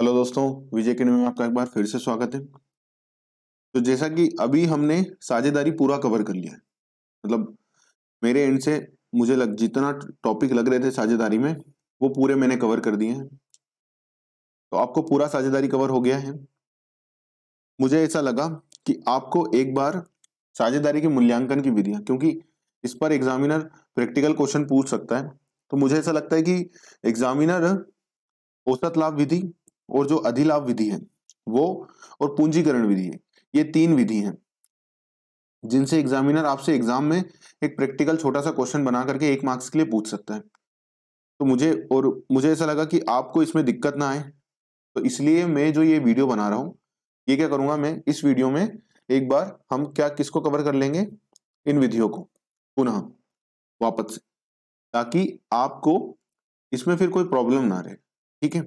hello दोस्तों विजय के में आपका एक बार फिर से स्वागत है तो जैसा कि अभी हमने साझेदारी पूरा कवर कर लिया है मतलब मेरे एंड से मुझे लग जितना टॉपिक लग रहे थे साझेदारी में वो पूरे मैंने कवर कर दिए हैं तो आपको पूरा साझेदारी कवर हो गया है मुझे ऐसा लगा कि आपको एक बार साझेदारी के मूल्यांकन की विधियाँ क्योंकि इस पर एग्जामिनर प्रैक्टिकल क्वेश्चन पूछ सकता है तो मुझे ऐसा लगता है कि एग्जामिनर औसत लाभ विधि और जो अधिलाभ विधि है वो और पूंजीकरण विधि है ये तीन विधि हैं जिनसे एग्जामिनर आपसे एग्जाम में एक प्रैक्टिकल छोटा सा क्वेश्चन बना करके एक मार्क्स के लिए पूछ सकता है तो मुझे और मुझे ऐसा लगा कि आपको इसमें दिक्कत ना आए तो इसलिए मैं जो ये वीडियो बना रहा हूँ ये क्या करूंगा मैं इस वीडियो में एक बार हम क्या किसको कवर कर लेंगे इन विधियों को पुनः वापस से ताकि आपको इसमें फिर कोई प्रॉब्लम ना रहे ठीक है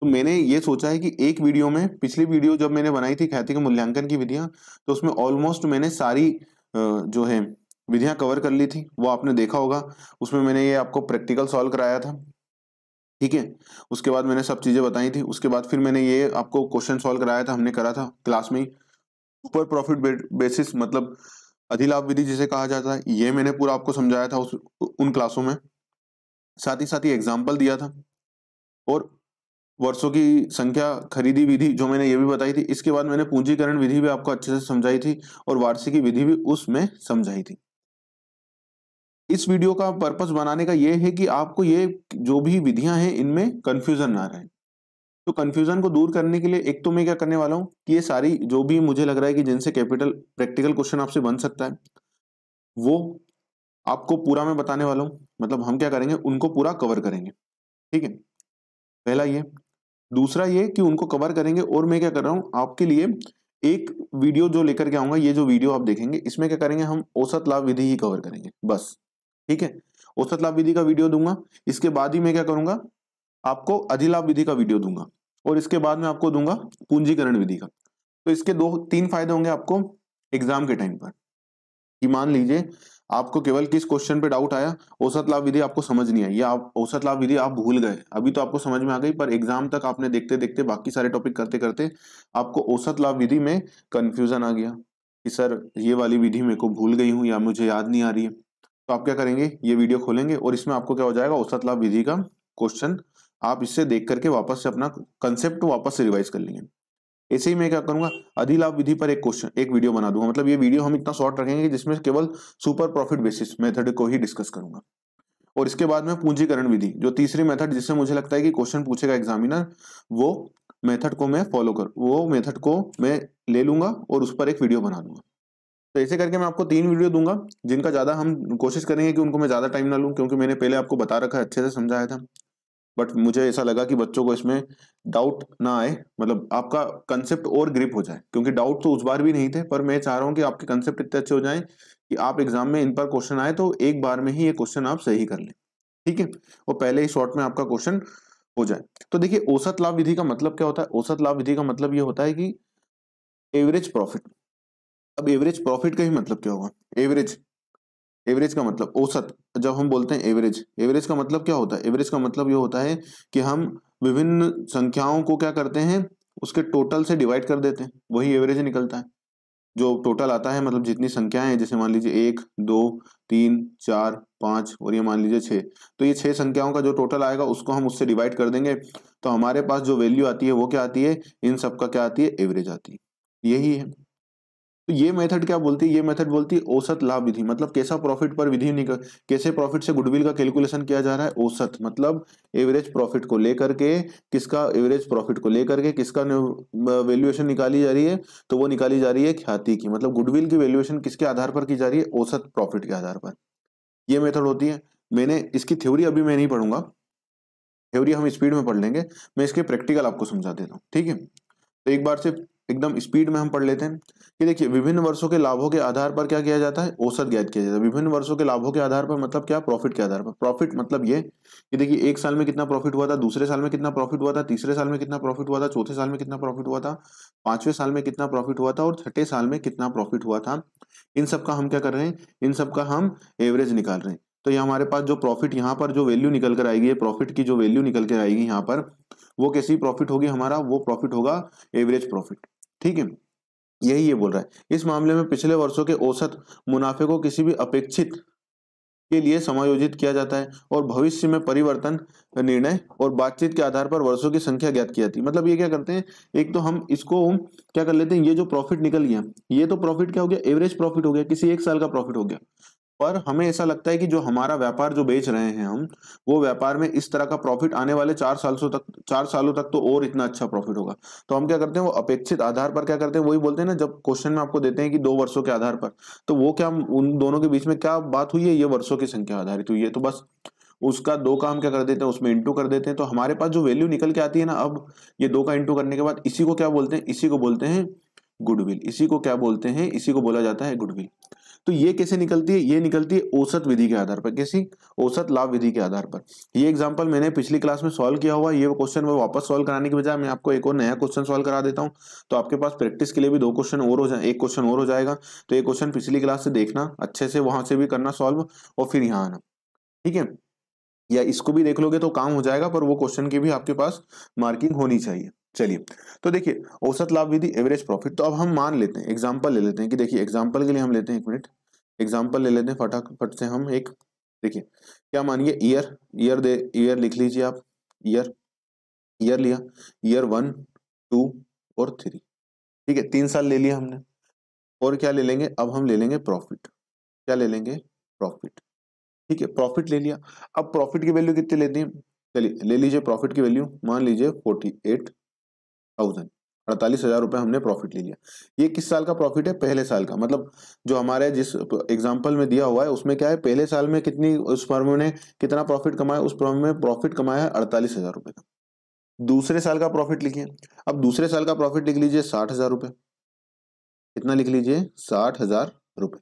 तो मैंने ये सोचा है कि एक वीडियो में पिछली वीडियो जब मैंने बनाई थी ख्याति के मूल्यांकन की विधियां तो उसमें ऑलमोस्ट मैंने सारी जो है विधियां कवर कर ली थी वो आपने देखा होगा उसमें मैंने ये आपको प्रैक्टिकल सॉल्व कराया था ठीक है उसके बाद मैंने सब चीज़ें बताई थी उसके बाद फिर मैंने ये आपको क्वेश्चन सॉल्व कराया था हमने करा था क्लास में ऊपर प्रॉफिट बेसिस मतलब अधिलाभ विधि जिसे कहा जाता है ये मैंने पूरा आपको समझाया था उस उन क्लासों में साथ ही साथ ही एग्जाम्पल दिया था और वर्षों की संख्या खरीदी विधि जो मैंने ये भी बताई थी इसके बाद मैंने पूंजीकरण विधि भी आपको अच्छे से समझाई थी और वार्षिकी विधि भी उसमें समझाई थी इस वीडियो का पर्पस बनाने का ये है कि आपको ये जो भी विधियां हैं इनमें कंफ्यूजन ना रहे तो कंफ्यूजन को दूर करने के लिए एक तो मैं क्या करने वाला हूँ कि ये सारी जो भी मुझे लग रहा है कि जिनसे कैपिटल प्रैक्टिकल क्वेश्चन आपसे बन सकता है वो आपको पूरा मैं बताने वाला हूँ मतलब हम क्या करेंगे उनको पूरा कवर करेंगे ठीक है पहला ये दूसरा ये कि उनको कवर करेंगे और मैं क्या कर रहा हूँ आपके लिए एक वीडियो जो लेकर के आऊंगा ये जो वीडियो आप देखेंगे इसमें क्या करेंगे हम औसत लाभ विधि ही कवर करेंगे बस ठीक है औसत लाभ विधि का वीडियो दूंगा इसके बाद ही मैं क्या करूंगा आपको अधिलाभ विधि का वीडियो दूंगा और इसके बाद में आपको दूंगा पूंजीकरण विधि का तो इसके दो तीन फायदे होंगे आपको एग्जाम के टाइम पर कि मान लीजिए आपको केवल किस क्वेश्चन पे डाउट आया औसत लाभ विधि आपको समझ नहीं आई या आप औसत लाभ विधि आप भूल गए अभी तो आपको समझ में आ गई पर एग्जाम तक आपने देखते देखते बाकी सारे टॉपिक करते करते आपको औसत लाभ विधि में कन्फ्यूजन आ गया कि सर ये वाली विधि मेरे को भूल गई हूँ या मुझे याद नहीं आ रही है तो आप क्या करेंगे ये वीडियो खोलेंगे और इसमें आपको क्या हो जाएगा औसत लाभ विधि का क्वेश्चन आप इससे देख करके वापस से अपना कंसेप्ट वापस से रिवाइज कर लेंगे ऐसे ही मैं क्या करूंगा अधिलाभ विधि पर एक क्वेश्चन एक वीडियो बना दूंगा मतलब ये वीडियो हम इतना शॉर्ट रखेंगे जिसमें केवल सुपर प्रॉफिट बेसिस मेथड को ही डिस्कस करूंगा और इसके बाद में पूंजीकरण विधि जो तीसरी मेथड जिससे मुझे लगता है कि क्वेश्चन पूछेगा एग्जामिनर वो मेथड को मैं फॉलो कर वो मेथड को मैं ले लूंगा और उस पर एक वीडियो बना दूंगा तो ऐसे करके मैं आपको तीन वीडियो दूंगा जिनका ज़्यादा हम कोशिश करेंगे कि उनको मैं ज़्यादा टाइम ना लूँ क्योंकि मैंने पहले आपको बता रखा है अच्छे से समझाया था बट मुझे ऐसा लगा कि बच्चों को इसमें डाउट ना आए मतलब आपका कंसेप्ट और ग्रिप हो जाए क्योंकि डाउट तो उस बार भी नहीं थे पर मैं चाह रहा हूँ कि आपके कंसेप्ट इतने अच्छे हो जाएं कि आप एग्जाम में इन पर क्वेश्चन आए तो एक बार में ही ये क्वेश्चन आप सही कर लें ठीक है और पहले ही शॉर्ट में आपका क्वेश्चन हो जाए तो देखिए औसत लाभ विधि का मतलब क्या होता है औसत लाभ विधि का मतलब ये होता है कि एवरेज प्रॉफिट अब एवरेज प्रॉफिट का ही मतलब क्या होगा एवरेज एवरेज का मतलब औसत जब हम बोलते हैं एवरेज एवरेज का मतलब क्या होता है एवरेज का मतलब ये होता है कि हम विभिन्न संख्याओं को क्या करते हैं उसके टोटल से डिवाइड कर देते हैं वही एवरेज निकलता है जो टोटल आता है मतलब जितनी संख्याएं हैं जैसे मान लीजिए एक दो तीन चार पाँच और ये मान लीजिए छः तो ये छः संख्याओं का जो टोटल आएगा उसको हम उससे डिवाइड कर देंगे तो हमारे पास जो वैल्यू आती है वो क्या आती है इन सब का क्या आती है एवरेज आती है यही है तो ये मेथड क्या बोलती है ये मेथड बोलती है औसत लाभ विधि मतलब कैसा प्रॉफिट पर विधि निकल कैसे प्रॉफिट से गुडविल का कैलकुलेशन किया जा रहा है औसत मतलब एवरेज प्रॉफिट को लेकर के किसका एवरेज प्रॉफिट को लेकर के किसका वैल्यूएशन निकाली जा रही है तो वो निकाली जा रही है ख्याति की मतलब गुडविल की वैल्यूएशन किसके आधार पर की जा रही है औसत प्रॉफिट के आधार पर ये मेथड होती है मैंने इसकी थ्योरी अभी मैं नहीं पढ़ूंगा थ्योरी हम स्पीड में पढ़ लेंगे मैं इसके प्रैक्टिकल आपको समझा देता हूँ ठीक है तो एक बार से एकदम स्पीड में हम पढ़ लेते हैं कि देखिए विभिन्न वर्षों के लाभों के आधार पर क्या किया जाता है औसत ज्ञात किया जाता है विभिन्न वर्षों के लाभों के आधार पर मतलब क्या प्रॉफिट के आधार पर प्रॉफिट मतलब ये कि देखिए एक साल में कितना प्रॉफिट हुआ था दूसरे साल में कितना प्रॉफिट हुआ था तीसरे साल में कितना प्रॉफिट हुआ था चौथे साल में कितना प्रॉफिट हुआ था पांचवें साल में कितना प्रॉफिट हुआ था और छठे साल में कितना प्रॉफिट हुआ था इन सब का हम क्या कर रहे हैं इन सब का हम एवरेज निकाल रहे हैं तो ये हमारे पास जो प्रॉफिट यहाँ पर जो वैल्यू निकल कर आएगी प्रॉफिट की जो वैल्यू निकल कर आएगी यहाँ पर वो कैसी प्रॉफिट होगी हमारा वो प्रॉफिट होगा एवरेज प्रॉफिट ठीक है यही ये बोल रहा है इस मामले में पिछले वर्षों के औसत मुनाफे को किसी भी अपेक्षित के लिए समायोजित किया जाता है और भविष्य में परिवर्तन निर्णय और बातचीत के आधार पर वर्षों की संख्या ज्ञात की जाती है मतलब ये क्या करते हैं एक तो हम इसको क्या कर लेते हैं ये जो प्रॉफिट निकल गया ये तो प्रॉफिट क्या हो गया एवरेज प्रॉफिट हो गया किसी एक साल का प्रॉफिट हो गया पर हमें ऐसा लगता है कि जो हमारा व्यापार जो बेच रहे हैं हम वो व्यापार में इस तरह का प्रॉफिट आने वाले चार साल तक चार सालों तक तो और इतना अच्छा प्रॉफिट होगा तो हम क्या करते हैं वो अपेक्षित आधार पर क्या करते हैं वही बोलते हैं ना जब क्वेश्चन में आपको देते हैं कि दो वर्षों के आधार पर तो वो क्या उन दोनों के बीच में क्या बात हुई है ये वर्षों की संख्या आधारित हुई है तो बस उसका दो का हम क्या कर देते हैं उसमें इंटू कर देते हैं तो हमारे पास जो वैल्यू निकल के आती है ना अब ये दो का इंटू करने के बाद इसी को क्या बोलते हैं इसी को बोलते हैं गुडविल इसी को क्या बोलते हैं इसी को बोला जाता है गुडविल तो ये कैसे निकलती है ये निकलती है औसत विधि के आधार पर कैसी औसत लाभ विधि के आधार पर ये एग्जाम्पल मैंने पिछली क्लास में सॉल्व किया हुआ ये क्वेश्चन मैं वापस सॉल्व कराने के बजाय मैं आपको एक और नया क्वेश्चन सॉल्व करा देता हूँ तो आपके पास प्रैक्टिस के लिए भी दो क्वेश्चन और हो जाए एक क्वेश्चन और हो जाएगा तो ये क्वेश्चन पिछली क्लास से देखना अच्छे से वहां से भी करना सॉल्व और फिर यहाँ आना ठीक है या इसको भी देख लोगे तो काम हो जाएगा पर वो क्वेश्चन की भी आपके पास मार्किंग होनी चाहिए चलिए तो देखिए औसत लाभ विधि एवरेज प्रॉफिट तो अब हम मान लेते हैं एग्जाम्पल ले लेते हैं कि देखिए एग्जाम्पल के लिए हम लेते हैं एक मिनट एग्जाम्पल ले लेते हैं फटाफट से हम एक देखिए क्या मानिए ईयर ईयर दे ईयर लिख लीजिए आप ईयर ईयर लिया ईयर वन टू और थ्री ठीक है तीन साल ले लिया हमने और क्या ले लेंगे अब हम ले लेंगे प्रॉफिट क्या ले लेंगे प्रॉफिट ठीक है प्रॉफिट ले लिया अब प्रॉफिट की वैल्यू कितनी लेती है चलिए ले लीजिए प्रॉफिट की वैल्यू मान लीजिए फोर्टी एट थाउजेंड अड़तालीस हजार रुपए हमने प्रॉफिट ले लिया ये किस साल का प्रॉफिट है पहले साल का मतलब जो हमारे जिस एग्जाम्पल में दिया हुआ है उसमें क्या है पहले साल में कितनी उस फर्म ने कितना प्रॉफिट कमाया उस फर्म में प्रॉफिट कमाया है अड़तालीस हजार रुपए का दूसरे साल का प्रॉफिट लिखिए अब दूसरे साल का प्रॉफिट लिख लीजिए साठ हजार रुपये कितना लिख लीजिए साठ हजार रुपए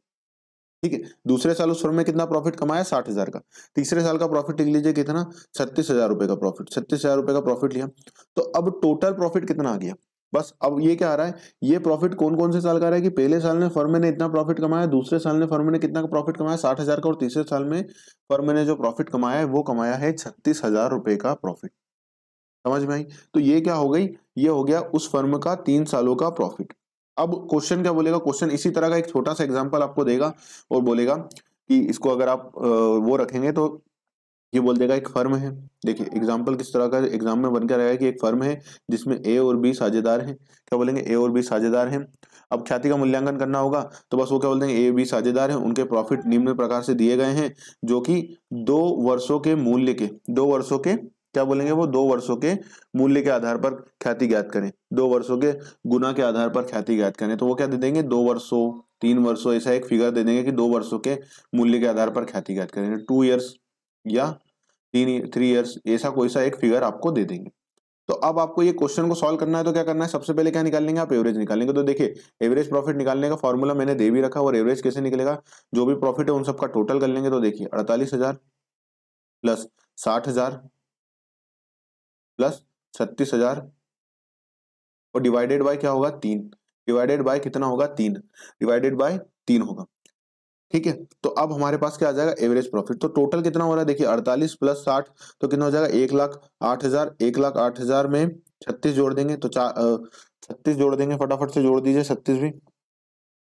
ठीक है दूसरे साल उस फर्म में कितना प्रॉफिट कमाया साठ हजार का तीसरे साल का प्रॉफिट लिख लीजिए कितना छत्तीस हजार रुपए का प्रॉफिट छत्तीस हजार रुपए का प्रॉफिट लिया तो अब टोटल प्रॉफिट कितना आ गया बस अब ये क्या आ रहा है ये प्रॉफिट कौन कौन से साल का रहा है कि पहले साल में फर्म ने इतना प्रॉफिट कमाया दूसरे साल में फर्म ने कितना का प्रॉफिट कमाया साठ हजार का और तीसरे साल में फर्म ने जो प्रॉफिट कमाया है वो कमाया है छत्तीस हजार रुपए का प्रॉफिट समझ में आई तो ये क्या हो गई ये हो गया उस फर्म का तीन सालों का प्रॉफिट अब क्वेश्चन क्या बोलेगा क्वेश्चन इसी तरह का एक छोटा सा एग्जाम्पल आपको देगा और बोलेगा कि इसको अगर आप वो रखेंगे तो ये बोल देगा एक फर्म है देखिए एग्जाम्पल किस तरह का एग्जाम में बनकर आएगा कि एक फर्म है जिसमें ए और बी साझेदार हैं क्या बोलेंगे ए और बी साझेदार हैं अब ख्याति का मूल्यांकन करना होगा तो बस वो क्या बोलते हैं ए बी साझेदार हैं उनके प्रॉफिट निम्न प्रकार से दिए गए हैं जो कि दो वर्षों के मूल्य के दो वर्षों के क्या बोलेंगे वो दो वर्षों के मूल्य के आधार पर ख्याति ज्ञात करें दो वर्षों के गुना के आधार पर ख्याति ज्ञात करें तो वो क्या दे देंगे दो वर्षों तीन वर्षों ऐसा एक फिगर दे देंगे कि दो वर्षों के मूल्य के आधार पर ख्याति ज्ञात करें टू ईयर्स या तीन थ्री ईयर्स ऐसा कोई सा एक फिगर आपको दे देंगे तो अब आपको ये क्वेश्चन को सॉल्व करना है तो क्या करना है सबसे पहले क्या निकाल लेंगे आप एवरेज निकालेंगे तो देखिए एवरेज प्रॉफिट निकालने का फॉर्मूला मैंने दे भी रखा और एवरेज कैसे निकलेगा जो भी प्रॉफिट है उन सबका टोटल कर लेंगे तो देखिए अड़तालीस हजार प्लस साठ हजार प्लस छत्तीस हजार और डिवाइडेड बाय क्या होगा तीन डिवाइडेड बाय कितना होगा तीन डिवाइडेड बाय तीन होगा ठीक है तो अब हमारे पास क्या आ जाएगा एवरेज प्रॉफिट तो टोटल कितना हो रहा है देखिए अड़तालीस प्लस साठ तो कितना हो जाएगा एक लाख आठ हजार एक लाख आठ हजार में छत्तीस जोड़ देंगे तो चार छत्तीस जोड़ देंगे फटाफट से जोड़ दीजिए छत्तीस भी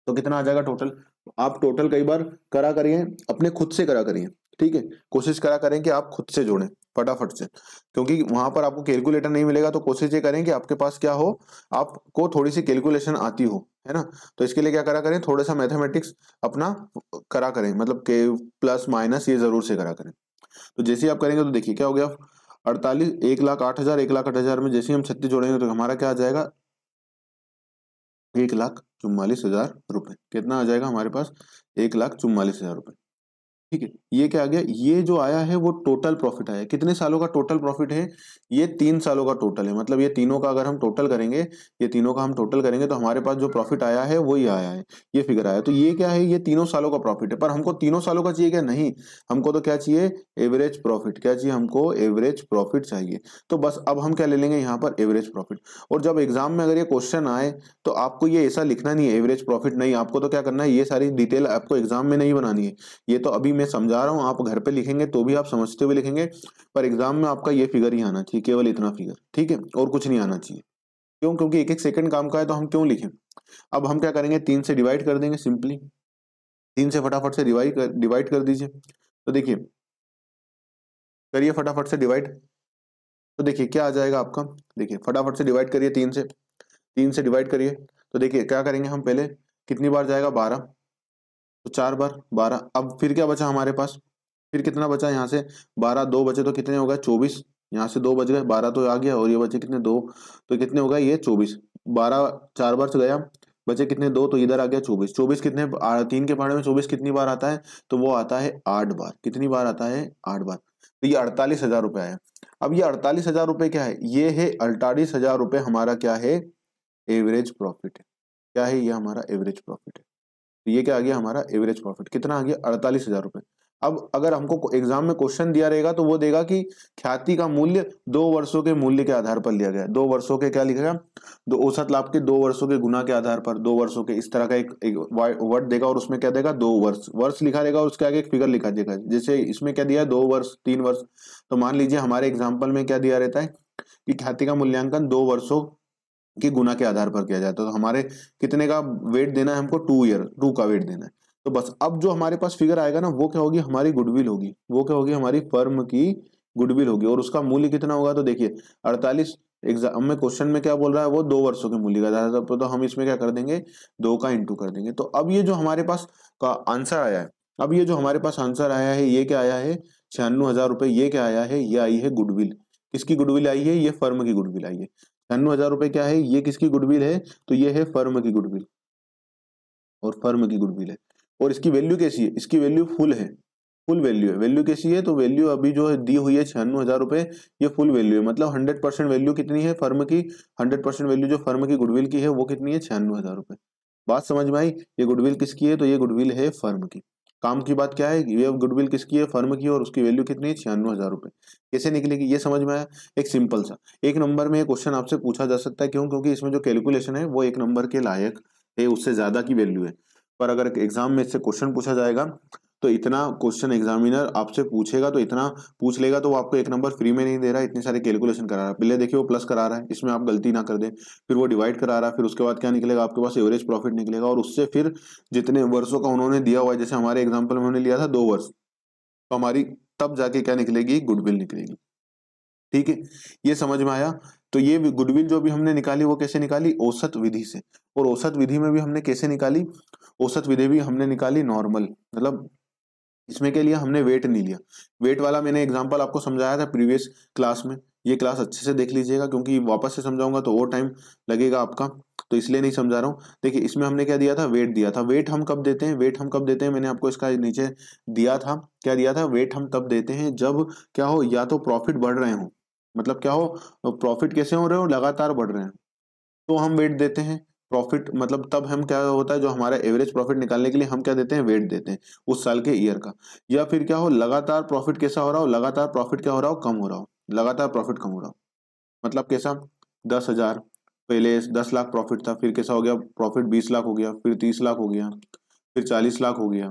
तो कितना आ जाएगा टोटल आप टोटल कई बार करा करिए अपने खुद से करा करिए ठीक है कोशिश करा करें कि आप खुद से जोड़ें फटाफट से क्योंकि वहां पर आपको कैलकुलेटर नहीं मिलेगा तो कोशिश ये करें कि आपके पास क्या हो आपको थोड़ी सी कैलकुलेशन आती हो है ना तो इसके लिए क्या करा करें थोड़ा सा मैथमेटिक्स अपना करा करें मतलब के प्लस माइनस ये जरूर से करा करें तो जैसे आप करेंगे तो देखिए क्या हो गया अड़तालीस एक लाख आठ हजार एक लाख आठ हजार में जैसे हम छत्तीस जोड़ेंगे तो हमारा क्या आ जाएगा एक लाख चुम्बालीस हजार रुपए कितना आ जाएगा हमारे पास एक लाख चुम्बालीस हजार रुपए ठीक है ये क्या आ गया ये जो आया है वो टोटल प्रॉफिट आया कितने सालों का टोटल प्रॉफिट है ये तीन सालों का टोटल है मतलब ये तीनों का अगर हम टोटल करेंगे ये तीनों का हम टोटल करेंगे तो हमारे पास जो प्रॉफिट आया है वो ही आया है ये फिगर आया तो ये क्या है ये तीनों सालों का प्रॉफिट है पर हमको तीनों सालों का चाहिए क्या नहीं हमको तो क्या चाहिए एवरेज प्रॉफिट क्या चाहिए हमको एवरेज प्रॉफिट चाहिए तो बस अब हम क्या ले लेंगे यहाँ पर एवरेज प्रॉफिट और जब एग्जाम में अगर ये क्वेश्चन आए तो आपको ये ऐसा लिखना नहीं है एवरेज प्रॉफिट नहीं आपको तो क्या करना है ये सारी डिटेल आपको एग्जाम में नहीं बनानी है ये तो अभी मैं समझा रहा हूँ आप घर पे लिखेंगे तो भी आप समझते हुए लिखेंगे पर एग्जाम में आपका ये फिगर ही आना चाहिए केवल इतना फिगर ठीक है और कुछ नहीं आना चाहिए क्यों क्योंकि एक एक सेकंड काम का है तो हम क्यों लिखें अब हम क्या करेंगे तीन से डिवाइड कर देंगे सिंपली तीन से फटाफट से डिवाइड कर डिवाइड कर दीजिए तो देखिए करिए फटाफट से डिवाइड तो देखिए क्या आ जाएगा आपका देखिए फटाफट से डिवाइड करिए तीन से तीन से डिवाइड करिए तो देखिए क्या करेंगे हम पहले कितनी बार जाएगा बारह तो चार बार बारह अब फिर क्या बचा हमारे पास फिर कितना बचा यहाँ से बारह दो बचे तो कितने हो गए चौबीस यहाँ से दो बज गए बारह तो आ गया और ये बचे कितने दो तो कितने हो गए ये चौबीस बारह चार बार से गया बचे कितने दो तो इधर आ गया चौबीस चौबीस कितने तीन के पहाड़े में चौबीस कितनी बार आता है तो वो आता है आठ बार कितनी बार आता है आठ बार तो ये अड़तालीस हजार रुपये है अब ये अड़तालीस हजार रुपये क्या है ये है अड़तालीस हजार रुपये हमारा क्या है एवरेज प्रॉफिट है क्या है ये हमारा एवरेज प्रॉफिट है तो ये क्या आ गया हमारा एवरेज प्रॉफिट कितना आ गया अड़तालीस हजार रुपए अब अगर हमको एग्जाम में क्वेश्चन दिया रहेगा तो वो देगा कि ख्याति का मूल्य दो वर्षों के मूल्य के आधार पर लिया गया दो वर्षों के क्या लिखेगा दो औसत लाभ के दो वर्षों के गुना के आधार पर दो वर्षों के इस तरह का एक, एक वर्ड देगा और उसमें क्या देगा दो वर्ष वर्ष लिखा देगा और उसके आगे एक फिगर लिखा देगा जैसे इसमें क्या दिया दो वर्ष तीन वर्ष तो मान लीजिए हमारे एग्जाम्पल में क्या दिया रहता है कि ख्याति का मूल्यांकन दो वर्षों के गुना के आधार पर किया जाता है तो हमारे कितने का वेट देना है हमको टू ईयर टू का वेट देना है तो बस अब जो हमारे पास फिगर आएगा ना वो क्या होगी हमारी गुडविल होगी वो क्या होगी हमारी फर्म की गुडविल होगी और उसका मूल्य कितना होगा तो देखिए अड़तालीस एग्जाम में क्वेश्चन में क्या बोल रहा है वो दो वर्षों के मूल्य का था तो, तो हम इसमें क्या कर देंगे दो का इंटू कर देंगे तो अब ये जो हमारे पास का आंसर आया है अब ये जो हमारे पास आंसर आया है ये क्या आया है छियानवे हजार रुपये ये क्या आया है ये आई है गुडविल किसकी गुडविल आई है ये फर्म की गुडविल आई है छियानवे हजार रुपए क्या है ये किसकी गुडविल है तो ये है फर्म की गुडविल और फर्म की गुडविल है और इसकी वैल्यू कैसी है इसकी वैल्यू फुल है फुल वैल्यू है वैल्यू कैसी है तो वैल्यू अभी जो है दी हुई है छियानवे हजार रुपए ये फुल वैल्यू है मतलब हंड्रेड परसेंट वैल्यू कितनी है फर्म की हंड्रेड परसेंट वैल्यू जो फर्म की गुडविल की है वो कितनी है छियानवे हजार रुपए बात समझ में आई ये गुडविल किसकी है तो ये गुडविल है फर्म की काम की बात क्या है ये गुडविल किसकी है फर्म की और उसकी वैल्यू कितनी है छियानवे हजार रुपए कैसे निकलेगी ये समझ में आया एक सिंपल सा एक नंबर में क्वेश्चन आपसे पूछा जा सकता है क्यों क्योंकि इसमें जो कैलकुलेशन है वो एक नंबर के लायक है उससे ज़्यादा की वैल्यू है पर अगर एग्जाम में इससे क्वेश्चन पूछा जाएगा तो इतना क्वेश्चन एग्जामिनर आपसे पूछेगा तो इतना पूछ लेगा तो वो आपको एक नंबर फ्री में नहीं दे रहा इतने सारे कैलकुलेशन करा रहा है पहले देखिए वो प्लस करा रहा है इसमें आप गलती ना कर दें फिर वो डिवाइड करा रहा है फिर उसके बाद क्या निकलेगा आपके पास एवरेज प्रॉफिट निकलेगा और उससे फिर जितने वर्षों का उन्होंने दिया हुआ है जैसे हमारे एग्जाम्पल में उन्होंने लिया था दो वर्ष तो हमारी तब जाके क्या निकलेगी गुडविल निकलेगी ठीक है ये समझ में आया तो ये गुडविल जो भी हमने निकाली वो कैसे निकाली औसत विधि से और औसत विधि में भी हमने कैसे निकाली औसत विधि भी हमने निकाली नॉर्मल मतलब इसमें के लिए हमने वेट नहीं लिया वेट वाला मैंने एग्जाम्पल आपको समझाया था प्रीवियस क्लास में ये क्लास अच्छे से देख लीजिएगा क्योंकि वापस से समझाऊंगा तो और टाइम लगेगा आपका तो इसलिए नहीं समझा रहा हूँ देखिए इसमें हमने क्या दिया था वेट दिया था वेट हम कब देते हैं वेट हम कब देते हैं मैंने आपको इसका नीचे दिया था क्या दिया था वेट हम तब देते हैं जब क्या हो या तो प्रॉफिट बढ़ रहे हो मतलब क्या हो प्रॉफिट कैसे हो रहे हो लगातार बढ़ रहे हैं तो हम वेट देते हैं प्रॉफिट मतलब तब हम क्या होता है जो हमारा एवरेज प्रॉफिट निकालने के लिए हम क्या देते हैं वेट देते हैं उस साल के ईयर का या फिर क्या हो लगातार प्रॉफिट कैसा हो रहा हो लगातार प्रॉफिट क्या हो रहा हो कम हो रहा हो लगातार प्रॉफिट कम हो रहा हो मतलब कैसा दस हजार पहले दस लाख प्रॉफिट था फिर कैसा हो गया प्रॉफिट बीस लाख हो गया फिर तीस लाख हो गया फिर चालीस लाख हो गया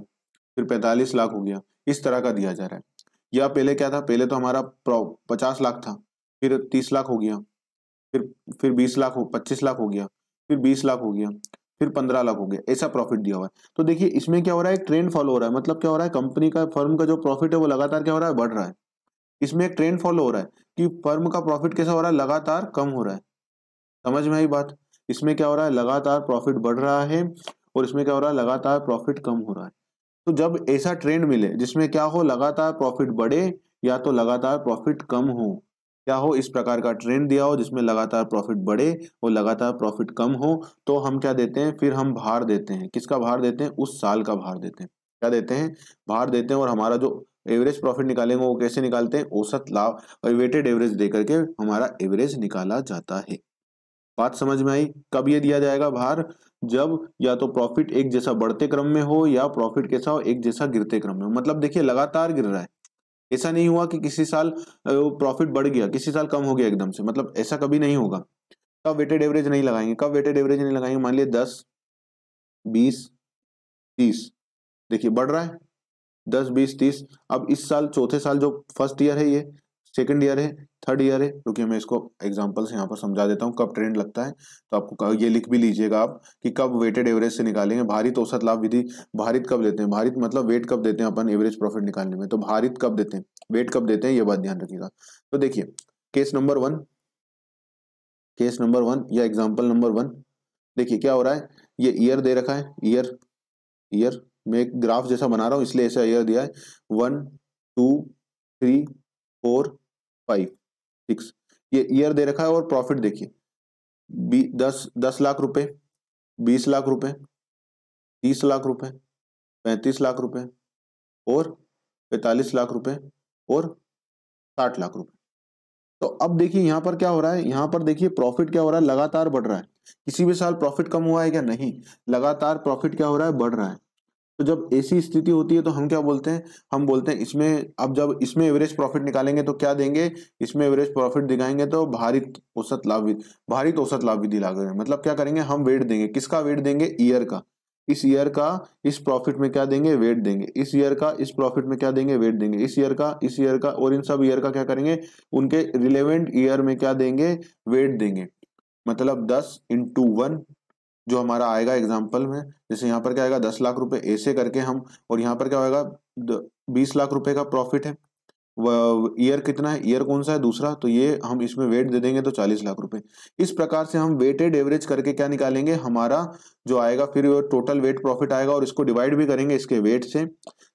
फिर पैंतालीस लाख हो गया इस तरह का दिया जा रहा है या पहले क्या था पहले तो हमारा पचास लाख था फिर तीस लाख हो गया फिर फिर बीस लाख हो पच्चीस लाख हो गया फिर बीस लाख हो गया फिर पंद्रह लाख हो गया ऐसा प्रॉफिट दिया हुआ है तो देखिए इसमें क्या हो रहा है एक ट्रेंड फॉलो हो रहा है मतलब क्या हो रहा है कंपनी का फर्म का जो प्रॉफिट है वो लगातार क्या हो रहा है बढ़ रहा है इसमें एक ट्रेंड फॉलो हो रहा है कि फर्म का प्रॉफिट कैसा हो रहा है लगातार कम हो रहा है समझ में आई बात इसमें क्या हो रहा है लगातार प्रॉफिट बढ़ रहा है और इसमें क्या हो रहा है लगातार प्रॉफिट कम हो रहा है तो जब ऐसा ट्रेंड मिले जिसमें क्या हो लगातार प्रॉफिट बढ़े या तो लगातार प्रॉफिट कम हो क्या हो इस प्रकार का ट्रेंड दिया हो जिसमें लगातार प्रॉफिट बढ़े और लगातार प्रॉफिट कम हो तो हम क्या देते हैं फिर हम भार देते हैं किसका भार देते हैं उस साल का भार देते हैं क्या देते हैं भार देते हैं और हमारा जो एवरेज प्रॉफिट निकालेंगे वो कैसे निकालते हैं औसत लाभ और वेटेड एवरेज देकर के हमारा एवरेज निकाला जाता है बात समझ में आई कब ये दिया जाएगा भार जब या तो प्रॉफिट एक जैसा बढ़ते क्रम में हो या प्रॉफिट कैसा हो एक जैसा गिरते क्रम में हो मतलब देखिए लगातार गिर रहा है ऐसा नहीं हुआ कि किसी साल प्रॉफिट बढ़ गया किसी साल कम हो गया एकदम से मतलब ऐसा कभी नहीं होगा कब वेटेड एवरेज नहीं लगाएंगे कब वेटेड एवरेज नहीं लगाएंगे मान लिया दस बीस तीस देखिए बढ़ रहा है दस बीस तीस अब इस साल चौथे साल जो फर्स्ट ईयर है ये सेकेंड ईयर है थर्ड ईयर है रुकिए मैं इसको एग्जाम्पल से यहाँ पर समझा देता हूँ कब ट्रेंड लगता है तो आपको ये लिख भी लीजिएगा आप कि कब वेटेड एवरेज से निकालेंगे भारित तो औसत लाभ विधि भारित कब देते हैं भारित मतलब वेट कब देते हैं अपन एवरेज प्रॉफिट निकालने में तो भारित कब देते हैं वेट कब देते हैं ये बात ध्यान रखिएगा तो देखिए case number one case number one या एग्जाम्पल नंबर वन देखिए क्या हो रहा है ये ईयर दे रखा है ईयर ईयर मैं एक ग्राफ जैसा बना रहा हूँ इसलिए ऐसा ईयर दिया है one two three four five six ये ईयर दे रखा है और प्रॉफिट देखिए दस दस लाख रुपए बीस लाख रुपए तीस लाख रुपए पैंतीस लाख रुपए और पैंतालीस लाख रुपए और साठ लाख रुपए तो अब देखिए यहाँ पर क्या हो रहा है यहाँ पर देखिए प्रॉफिट क्या हो रहा है लगातार बढ़ रहा है किसी भी साल प्रॉफिट कम हुआ है क्या नहीं लगातार प्रॉफिट क्या हो रहा है बढ़ रहा है तो जब ऐसी स्थिति होती है तो हम क्या बोलते हैं हम बोलते हैं इसमें अब जब इसमें एवरेज प्रॉफिट निकालेंगे तो क्या देंगे इसमें एवरेज प्रॉफिट दिखाएंगे तो भारित औसत लाभ विधि भारित औसत लाभ विधि लागू मतलब क्या करेंगे हम वेट देंगे किसका वेट देंगे ईयर का इस ईयर का इस प्रॉफिट में क्या देंगे वेट देंगे इस ईयर का इस प्रॉफिट में क्या देंगे वेट देंगे इस ईयर का इस ईयर का और इन सब ईयर का क्या करेंगे उनके रिलेवेंट ईयर में क्या देंगे वेट देंगे मतलब दस इंटू वन जो हमारा आएगा एग्जाम्पल में जैसे यहाँ पर क्या आएगा दस लाख रुपए ऐसे करके हम और यहाँ पर क्या होगा बीस लाख रुपए का प्रॉफिट है ईयर कितना है ईयर कौन सा है दूसरा तो ये हम इसमें वेट दे देंगे तो चालीस लाख रुपए इस प्रकार से हम वेटेड एवरेज करके क्या निकालेंगे हमारा जो आएगा फिर टोटल वेट प्रॉफिट आएगा और इसको डिवाइड भी करेंगे इसके वेट से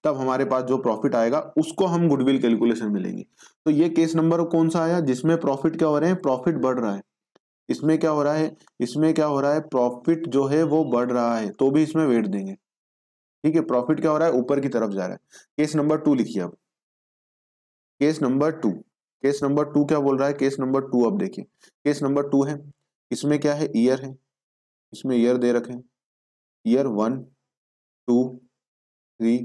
तब हमारे पास जो प्रॉफिट आएगा उसको हम गुडविल कैलकुलेशन मिलेंगे तो ये केस नंबर कौन सा आया जिसमें प्रॉफिट क्या हो रहे हैं प्रॉफिट बढ़ रहा है इसमें क्या हो रहा है इसमें क्या हो रहा है प्रॉफिट जो है वो बढ़ रहा है तो भी इसमें वेट देंगे ठीक है प्रॉफिट क्या हो रहा है ऊपर की तरफ जा रहा है केस नंबर टू लिखिए अब case number two case number two क्या बोल रहा है केस नंबर टू अब देखिए केस नंबर टू है इसमें क्या है ईयर है इसमें ईयर दे रखे year one two three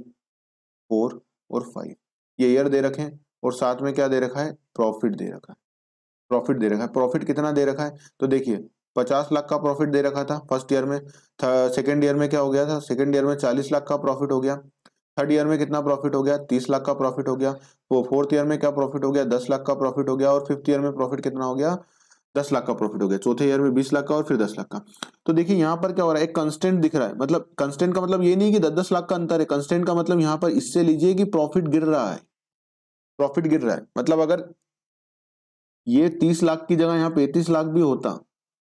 four और फाइव ये ईयर दे रखे और साथ में क्या दे रखा है प्रॉफिट दे रखा है प्रॉफिट दे रखा है प्रॉफिट कितना दे रखा है तो देखिए पचास लाख का प्रॉफिट दे रखा था फर्स्ट ईयर में सेकेंड ईयर में क्या हो गया था सेकेंड ईयर में चालीस लाख का प्रॉफिट हो गया थर्ड ईयर में कितना प्रॉफिट हो गया तीस लाख का प्रॉफिट हो गया वो फोर्थ ईयर में क्या प्रॉफिट हो गया दस लाख का प्रॉफिट हो गया और फिफ्थ ईयर में प्रॉफिट कितना हो गया दस लाख का प्रॉफिट हो गया चौथे ईयर में बीस लाख का और फिर दस लाख का तो देखिए यहाँ पर क्या हो रहा है एक कंस्टेंट दिख रहा है मतलब कंस्टेंट का मतलब ये नहीं कि दस दस लाख का अंतर है कंस्टेंट का मतलब यहाँ पर इससे लीजिए कि प्रॉफिट गिर रहा है प्रॉफिट गिर रहा है मतलब अगर ये तीस लाख की जगह यहाँ पैंतीस लाख भी होता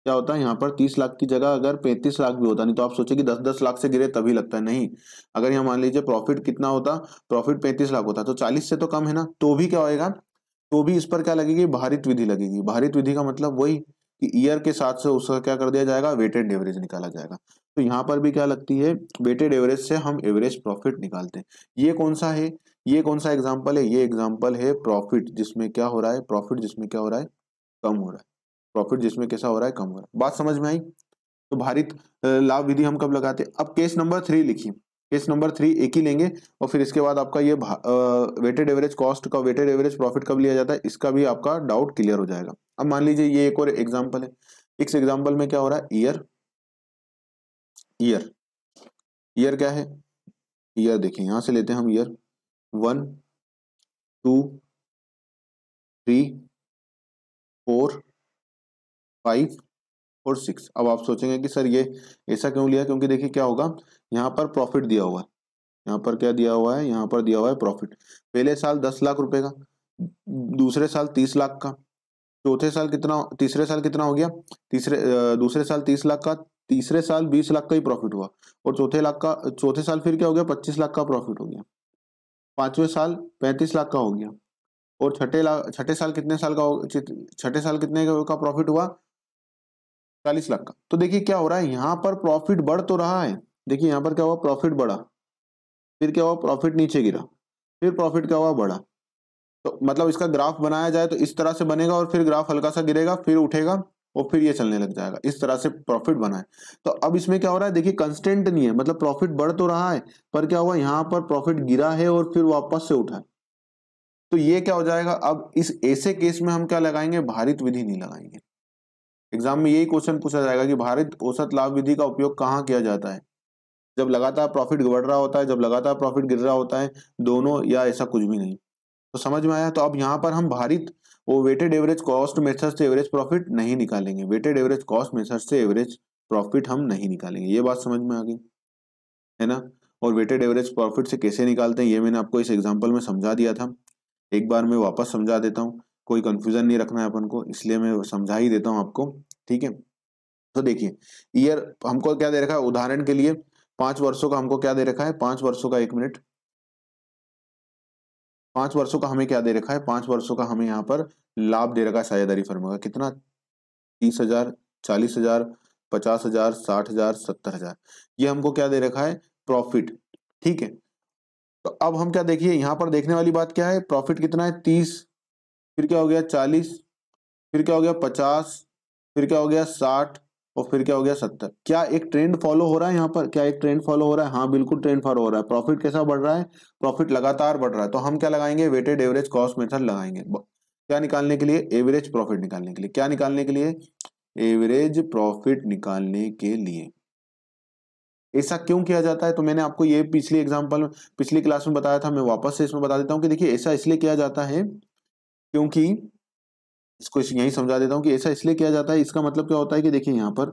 क्या होता है यहाँ पर तीस लाख की जगह अगर पैंतीस लाख भी होता नहीं तो आप सोचे कि दस दस लाख से गिरे तभी लगता है नहीं अगर यहाँ मान लीजिए प्रॉफिट कितना होता प्रॉफिट पैंतीस लाख होता तो चालीस से तो कम है ना तो भी क्या होएगा तो भी इस पर क्या लगेगी भारित विधि लगेगी भारित विधि का मतलब वही कि ईयर के साथ से उसका क्या कर दिया जाएगा वेटेड एवरेज निकाला जाएगा तो यहाँ पर भी क्या लगती है वेटेड एवरेज से हम एवरेज प्रॉफिट निकालते हैं ये कौन सा है ये कौन सा एग्जाम्पल है ये एग्जाम्पल है प्रॉफिट जिसमें क्या हो रहा है प्रॉफिट जिसमें क्या हो रहा है कम हो रहा है प्रॉफिट जिसमें कैसा हो रहा है कम हो रहा है बात समझ में आई तो भारित लाभ विधि हम कब लगाते हैं अब केस नंबर थ्री लिखिए केस नंबर थ्री एक ही लेंगे और फिर इसके बाद आपका ये वेटेड एवरेज कॉस्ट का वेटेड एवरेज प्रॉफिट कब लिया जाता है इसका भी आपका डाउट क्लियर हो जाएगा अब मान लीजिए ये एक और एग्जाम्पल है इस एग्जाम्पल में क्या हो रहा है ईयर ईयर ईयर क्या है ईयर देखिए यहां से लेते हैं हम year one two three four five और सिक्स अब आप सोचेंगे कि सर ये ऐसा क्यों लिया क्योंकि देखिए क्या होगा यहाँ पर प्रॉफिट दिया हुआ है यहाँ पर क्या दिया हुआ है यहाँ पर दिया हुआ है प्रॉफिट पहले साल दस लाख रुपए का दूसरे साल तीस लाख का चौथे साल कितना तीसरे साल कितना हो गया तीसरे दूसरे साल तीस लाख का तीसरे साल बीस लाख का ही प्रॉफिट हुआ और चौथे लाख का चौथे साल फिर क्या हो गया पच्चीस लाख का प्रॉफिट हो गया पांचवें साल पैंतीस लाख का हो गया और छठे लाख छठे साल कितने साल का छठे साल कितने का प्रॉफिट हुआ चालीस लाख का तो देखिए क्या हो रहा है यहाँ पर प्रॉफिट बढ़ तो रहा है देखिए यहाँ पर क्या हुआ प्रॉफिट बढ़ा फिर क्या हुआ प्रॉफिट नीचे गिरा फिर प्रॉफिट क्या हुआ बढ़ा तो मतलब इसका ग्राफ बनाया जाए तो इस तरह से बनेगा और फिर ग्राफ हल्का सा गिरेगा फिर उठेगा और फिर ये चलने लग जाएगा इस तरह से प्रॉफिट बना है तो अब इसमें क्या हो रहा है देखिए कंस्टेंट नहीं है मतलब प्रॉफिट बढ़ तो रहा है पर क्या हुआ यहाँ पर प्रॉफिट गिरा है और फिर वापस से उठा है तो ये क्या हो जाएगा अब इस ऐसे केस में हम क्या लगाएंगे भारित विधि नहीं लगाएंगे एग्जाम में यही क्वेश्चन पूछा जाएगा कि भारत औसत लाभ विधि का उपयोग कहाँ किया जाता है जब लगातार प्रॉफिट बढ़ रहा होता है जब लगातार प्रॉफिट गिर रहा होता है दोनों या ऐसा कुछ भी नहीं तो समझ में आया तो अब यहाँ पर हम भारित वो वेटेड एवरेज कॉस्ट मेथड से एवरेज प्रॉफिट नहीं निकालेंगे वेटेड एवरेज कॉस्ट मेथड से एवरेज प्रॉफिट हम नहीं निकालेंगे ये बात समझ में आ गई है ना और वेटेड एवरेज प्रॉफिट से कैसे निकालते हैं ये मैंने आपको इस एग्जाम्पल में समझा दिया था एक बार मैं वापस समझा देता हूँ कोई कन्फ्यूजन नहीं रखना है अपन को इसलिए मैं समझा ही देता हूँ आपको ठीक है तो देखिए ईयर हमको क्या दे रखा है उदाहरण के लिए पांच वर्षों का हमको क्या दे रखा है पांच वर्षों का एक मिनट पांच वर्षों का हमें क्या दे रखा है पांच वर्षों का हमें यहाँ पर लाभ दे रखा है साझेदारी फर्म का कितना तीस हजार चालीस हजार पचास हजार साठ हजार सत्तर हजार ये हमको क्या दे रखा है प्रॉफिट ठीक है तो अब हम क्या देखिए यहाँ पर देखने वाली बात क्या है प्रॉफिट कितना है तीस फिर क्या हो गया चालीस फिर क्या हो गया पचास फिर क्या हो गया साठ और फिर क्या हो गया सत्तर क्या एक ट्रेंड फॉलो हो रहा है यहाँ पर क्या एक ट्रेंड फॉलो हो रहा है हाँ बिल्कुल ट्रेंड फॉलो हो रहा है प्रॉफिट कैसा बढ़ रहा है प्रॉफिट लगातार बढ़ रहा है तो हम क्या लगाएंगे वेटेड एवरेज कॉस्ट मेथड लगाएंगे क्या निकालने के लिए एवरेज प्रॉफिट निकालने के लिए क्या निकालने के लिए एवरेज प्रॉफिट निकालने के लिए ऐसा क्यों किया जाता है तो मैंने आपको ये पिछली एग्जाम्पल पिछली क्लास में बताया था मैं वापस से इसमें बता देता हूं कि देखिए ऐसा इसलिए किया जाता है क्योंकि इसको इस यही समझा देता हूँ कि ऐसा इसलिए किया जाता है इसका मतलब क्या होता है कि देखिए यहाँ पर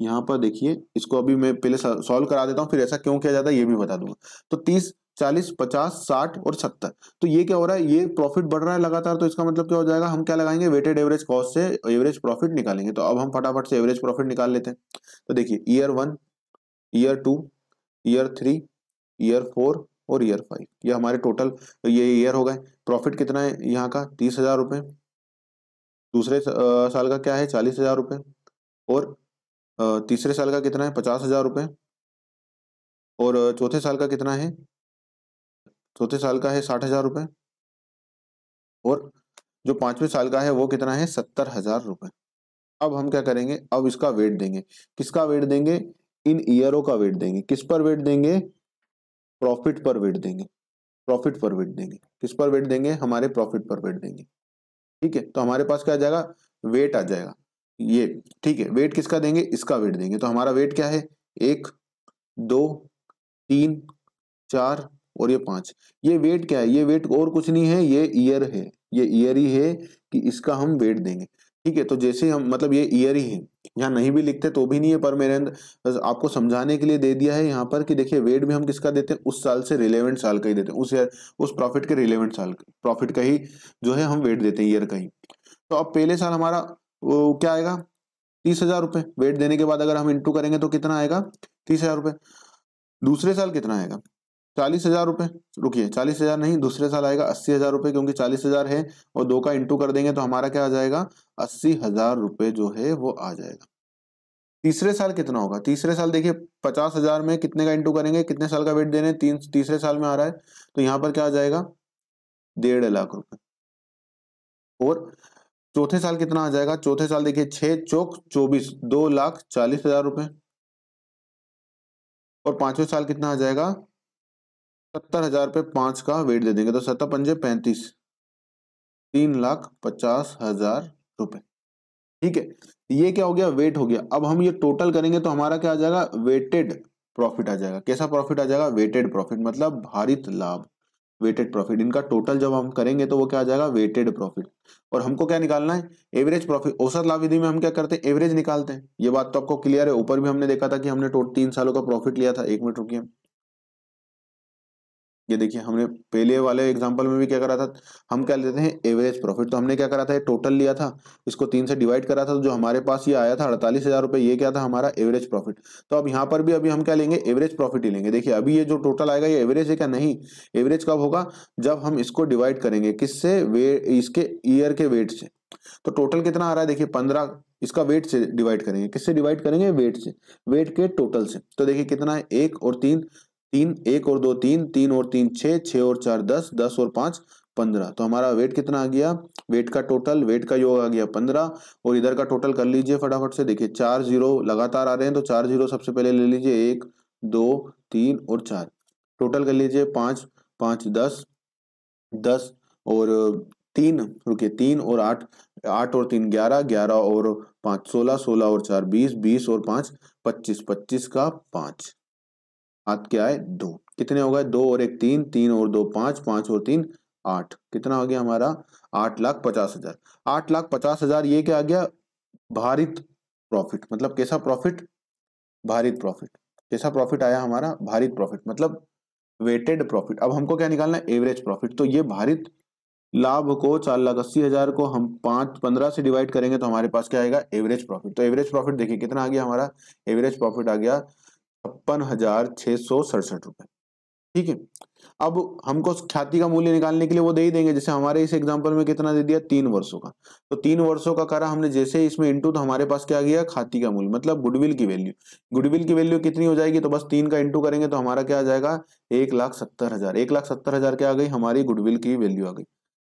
यहाँ पर देखिए इसको अभी मैं पहले सॉल्व करा देता हूँ फिर ऐसा क्यों किया जाता है ये भी बता दूंगा तो तीस चालीस पचास साठ और सत्तर तो ये क्या हो रहा है ये प्रॉफिट बढ़ रहा है लगातार तो इसका मतलब क्या हो जाएगा हम क्या लगाएंगे वेटेड एवरेज कॉस्ट से एवरेज प्रॉफिट निकालेंगे तो अब हम फटाफट से एवरेज प्रॉफिट निकाल लेते हैं तो देखिए year one year two year three year four और ईयर फाइव ये हमारे टोटल ये ईयर हो गए प्रॉफिट कितना है यहाँ का तीस हजार रुपये दूसरे साल का क्या है चालीस हजार रुपये और तीसरे साल का कितना है पचास हजार रुपये और चौथे साल का कितना है चौथे साल का है साठ हजार रुपये और जो पांचवें साल का है वो कितना है सत्तर हजार रुपये अब हम क्या करेंगे अब इसका वेट देंगे किसका वेट देंगे इन ईयरों का वेट देंगे किस पर वेट देंगे प्रॉफिट पर वेट देंगे प्रॉफिट पर वेट देंगे किस पर वेट देंगे हमारे प्रॉफिट पर वेट देंगे ठीक है तो हमारे पास क्या आ जाएगा वेट आ जाएगा ये ठीक है वेट किसका देंगे इसका वेट देंगे तो हमारा वेट क्या है एक दो तीन चार और ये पांच ये वेट क्या है ये वेट और कुछ नहीं है ये ईयर है ये ईयर ही है कि इसका हम वेट देंगे ठीक है तो जैसे हम मतलब ये ईयर ही है यहाँ नहीं भी लिखते तो भी नहीं है पर मेरे अंदर आपको समझाने के लिए दे दिया है यहाँ पर कि देखिए वेट भी हम किसका देते हैं उस साल से रिलेवेंट साल का ही देते हैं उस ईयर उस प्रॉफिट के रिलेवेंट साल प्रॉफिट का ही जो है हम वेट देते हैं ईयर का ही तो अब पहले साल हमारा वो क्या आएगा तीस हजार रुपये वेट देने के बाद अगर हम इंटू करेंगे तो कितना आएगा तीस हजार रुपये दूसरे साल कितना आएगा चालीस हजार रुपए रुकिए चालीस हजार नहीं दूसरे साल आएगा अस्सी हजार रुपए क्योंकि चालीस हजार है और दो का इंटू कर देंगे तो हमारा क्या आ जाएगा अस्सी हजार रुपए जो है वो आ जाएगा तीसरे साल कितना होगा तीसरे साल देखिए पचास हजार में कितने का इंटू करेंगे कितने साल का वेट दे रहे हैं तीसरे साल में आ रहा है तो यहाँ पर क्या आ जाएगा डेढ़ लाख रुपए और चौथे साल कितना आ जाएगा चौथे साल देखिए छह चौक चौबीस दो लाख चालीस हजार रुपए और पांचवें साल कितना आ जाएगा सत्तर हजार पे पांच का वेट दे देंगे तो सत्तर पंजे पैंतीस तीन लाख पचास हजार रुपए ठीक है ये क्या हो गया वेट हो गया अब हम ये टोटल करेंगे तो हमारा क्या आ जाएगा वेटेड प्रॉफिट आ जाएगा कैसा प्रॉफिट आ जाएगा वेटेड प्रॉफिट मतलब भारित लाभ वेटेड प्रॉफिट इनका टोटल जब हम करेंगे तो वो क्या आ जाएगा वेटेड प्रॉफिट और हमको क्या निकालना है एवरेज प्रॉफिट औसत लाभ विधि में हम क्या करते हैं एवरेज निकालते हैं ये बात तो आपको क्लियर है ऊपर भी हमने देखा था कि हमने तीन सालों का प्रॉफिट लिया था एक मिनट रुकी हम ये देखिए हमने पहले वाले एग्जांपल में भी क्या करा था हम क्या लेते हैं एवरेज प्रॉफिट तो हमने क्या करा था ये टोटल लिया था इसको तीन से डिवाइड करा था तो जो हमारे पास ये आया था अड़तालीस हजार रुपये ये क्या था हमारा एवरेज प्रॉफिट तो अब यहाँ पर भी अभी हम क्या लेंगे एवरेज प्रॉफिट ही लेंगे देखिए अभी ये जो टोटल आएगा ये एवरेज है क्या नहीं एवरेज कब होगा जब हम इसको डिवाइड करेंगे किससे इसके ईयर के वेट से तो टोटल कितना आ रहा है देखिए पंद्रह इसका वेट से डिवाइड करेंगे किससे डिवाइड करेंगे वेट से वेट के टोटल से तो देखिए कितना है एक और तीन तीन एक और दो तीन तीन और तीन छः छः और चार दस दस और पाँच पंद्रह तो हमारा वेट कितना आ गया वेट का टोटल वेट का योग आ गया पंद्रह और इधर का टोटल कर लीजिए फटाफट से देखिए चार जीरो लगातार आ रहे हैं तो चार जीरो सबसे पहले ले लीजिए एक दो तीन और चार टोटल कर लीजिए पाँच पाँच दस दस और तीन रुके तीन और आठ आठ और तीन ग्यारह ग्यारह और पाँच सोलह सोलह और चार बीस बीस और पाँच पच्चीस पच्चीस का पाँच सात क्या है दो कितने हो गए दो और एक तीन तीन और दो पांच पांच और तीन आठ कितना हो गया हमारा आठ लाख पचास हजार आठ लाख पचास हजार ये क्या आ गया भारित प्रॉफिट मतलब कैसा प्रॉफिट भारित प्रॉफिट कैसा प्रॉफिट आया हमारा भारित प्रॉफिट मतलब वेटेड प्रॉफिट अब हमको क्या निकालना है एवरेज प्रॉफिट तो ये भारित लाभ को चार लाख अस्सी हजार को हम पांच पंद्रह से डिवाइड करेंगे तो हमारे पास क्या आएगा एवरेज प्रॉफिट तो एवरेज प्रॉफिट देखिए कितना आ गया हमारा एवरेज प्रॉफिट आ गया छप्पन हजार छह सौ सड़सठ रुपए ठीक है अब हमको ख्याति का मूल्य निकालने के लिए वो दे ही देंगे जैसे हमारे इस एग्जाम्पल में कितना दे दिया तीन वर्षों का तो तीन वर्षों का करा हमने जैसे इसमें इंटू तो हमारे पास क्या गया खाती का मूल्य मतलब गुडविल की वैल्यू गुडविल की वैल्यू कितनी हो जाएगी तो बस तीन का इंटू करेंगे तो हमारा क्या आ जाएगा एक लाख सत्तर हजार एक लाख सत्तर हजार क्या आ गई हमारी गुडविल की वैल्यू आ गई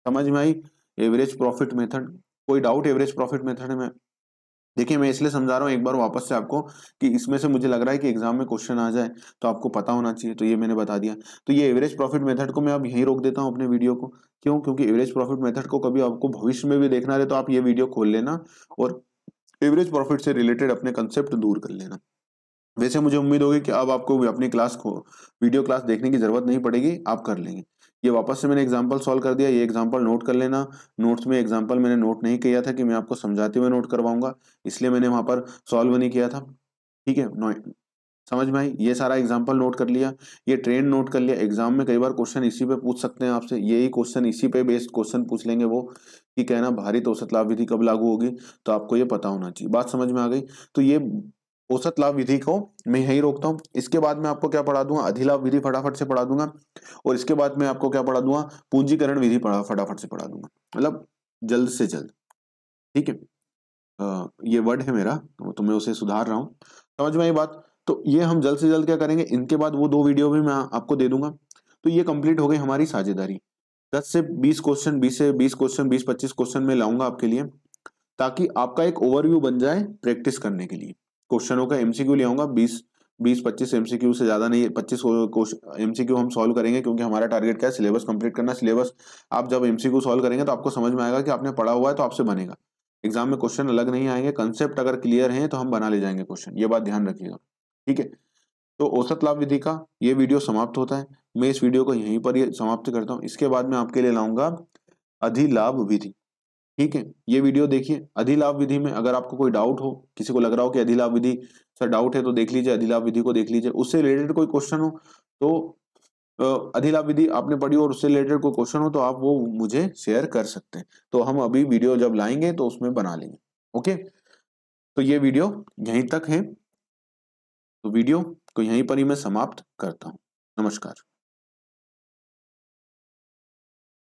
समझ में आई एवरेज प्रॉफिट मेथड कोई डाउट एवरेज प्रॉफिट मेथड में देखिए मैं इसलिए समझा रहा हूँ एक बार वापस से आपको कि इसमें से मुझे लग रहा है कि एग्जाम में क्वेश्चन आ जाए तो आपको पता होना चाहिए तो ये मैंने बता दिया तो ये एवरेज प्रॉफिट मेथड को मैं अब यहीं रोक देता हूँ अपने वीडियो को क्यों क्योंकि एवरेज प्रॉफिट मेथड को कभी आपको भविष्य में भी देखना रहे तो आप ये वीडियो खोल लेना और एवरेज प्रॉफिट से रिलेटेड अपने कंसेप्ट दूर कर लेना वैसे मुझे उम्मीद होगी कि अब आपको अपनी क्लास को वीडियो क्लास देखने की जरूरत नहीं पड़ेगी आप कर लेंगे ये वापस से मैंने एग्जाम्पल सॉल्व कर दिया ये एग्जाम्पल नोट कर लेना नोट्स में एग्जाम्पल मैंने नोट नहीं किया था कि मैं आपको समझाते हुए नोट करवाऊंगा इसलिए मैंने वहाँ पर सॉल्व नहीं किया था ठीक है समझ में आई ये सारा एग्जाम्पल नोट कर लिया ये ट्रेंड नोट कर लिया एग्जाम में कई बार क्वेश्चन इसी पे पूछ सकते हैं आपसे यही क्वेश्चन इसी पे बेस्ड क्वेश्चन पूछ लेंगे वो कि कहना भारी तो औसत लाभ विधि कब लागू होगी तो आपको ये पता होना चाहिए बात समझ में आ गई तो ये औसत लाभ विधि को मैं यही रोकता हूँ इसके बाद में आपको क्या पढ़ा दूंगा अधिलाभ विधि फटाफट से पढ़ा दूंगा और इसके बाद में आपको क्या पढ़ा दूंगा पूंजीकरण विधि फटाफट से पढ़ा दूंगा मतलब जल्द से जल्द ठीक है ये वर्ड है मेरा तो, तो मैं उसे सुधार रहा हूँ समझ में ये बात तो ये हम जल्द से जल्द क्या करेंगे इनके बाद वो दो वीडियो भी मैं आपको दे दूंगा तो ये कंप्लीट हो गई हमारी साझेदारी दस से बीस क्वेश्चन बीस से बीस क्वेश्चन बीस पच्चीस क्वेश्चन में लाऊंगा आपके लिए ताकि आपका एक ओवरव्यू बन जाए प्रैक्टिस करने के लिए क्वेश्चनों का एमसीक्यू ले आऊंगा बीस बीस पच्चीस एमसीक्यू से ज़्यादा नहीं पच्चीस एमसीक्यू हम सॉल्व करेंगे क्योंकि हमारा टारगेट क्या है सिलेबस कंप्लीट करना सिलेबस आप जब एमसीक्यू सॉल्व करेंगे तो आपको समझ में आएगा कि आपने पढ़ा हुआ है तो आपसे बनेगा एग्जाम में क्वेश्चन अलग नहीं आएंगे कंसेप्ट अगर क्लियर हैं तो हम बना ले जाएंगे क्वेश्चन ये बात ध्यान रखिएगा ठीक है तो औसत लाभ विधि का ये वीडियो समाप्त होता है मैं इस वीडियो को यहीं पर ये समाप्त करता हूँ इसके बाद मैं आपके लिए लाऊंगा अधिलाभ विधि ठीक है ये वीडियो देखिए अधिलाभ विधि में अगर आपको कोई डाउट हो किसी को लग रहा हो कि अधिलाभ विधि सर डाउट है तो देख लीजिए अधिलाभ विधि को देख लीजिए उससे रिलेटेड कोई क्वेश्चन हो तो अधिलाभ विधि आपने पढ़ी और उससे रिलेटेड कोई क्वेश्चन हो तो आप वो मुझे शेयर कर सकते हैं तो हम अभी वीडियो जब लाएंगे तो उसमें बना लेंगे ओके तो ये वीडियो यहीं तक है तो वीडियो को यहीं पर ही मैं समाप्त करता हूँ नमस्कार